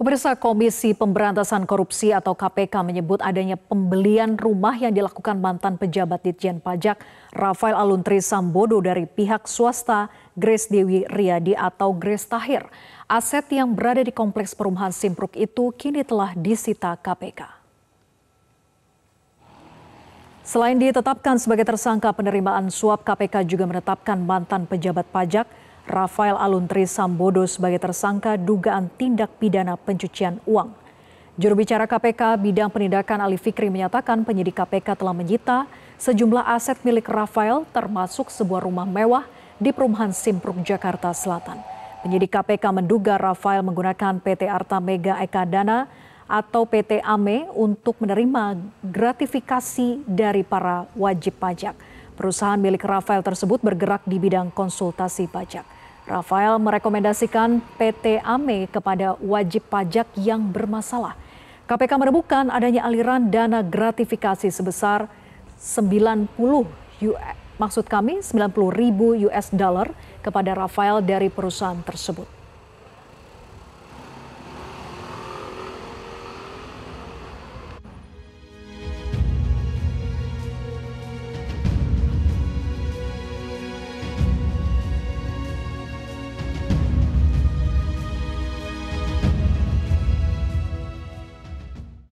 Pemirsa Komisi Pemberantasan Korupsi atau KPK menyebut adanya pembelian rumah yang dilakukan mantan pejabat Ditjen Pajak Rafael Aluntri Sambodo dari pihak swasta Grace Dewi Riyadi atau Grace Tahir. Aset yang berada di kompleks perumahan Simpruk itu kini telah disita KPK. Selain ditetapkan sebagai tersangka penerimaan suap, KPK juga menetapkan mantan pejabat pajak Rafael Aluntri Sambodo sebagai tersangka dugaan tindak pidana pencucian uang. Juru bicara KPK bidang penindakan Ali Fikri menyatakan penyidik KPK telah menyita sejumlah aset milik Rafael termasuk sebuah rumah mewah di perumahan Simpruk, Jakarta Selatan. Penyidik KPK menduga Rafael menggunakan PT Arta Mega Eka Dana atau PT AME untuk menerima gratifikasi dari para wajib pajak. Perusahaan milik Rafael tersebut bergerak di bidang konsultasi pajak. Rafael merekomendasikan PT AME kepada wajib pajak yang bermasalah. KPK menemukan adanya aliran dana gratifikasi sebesar 90 US, maksud kami 90 ribu US dollar kepada Rafael dari perusahaan tersebut.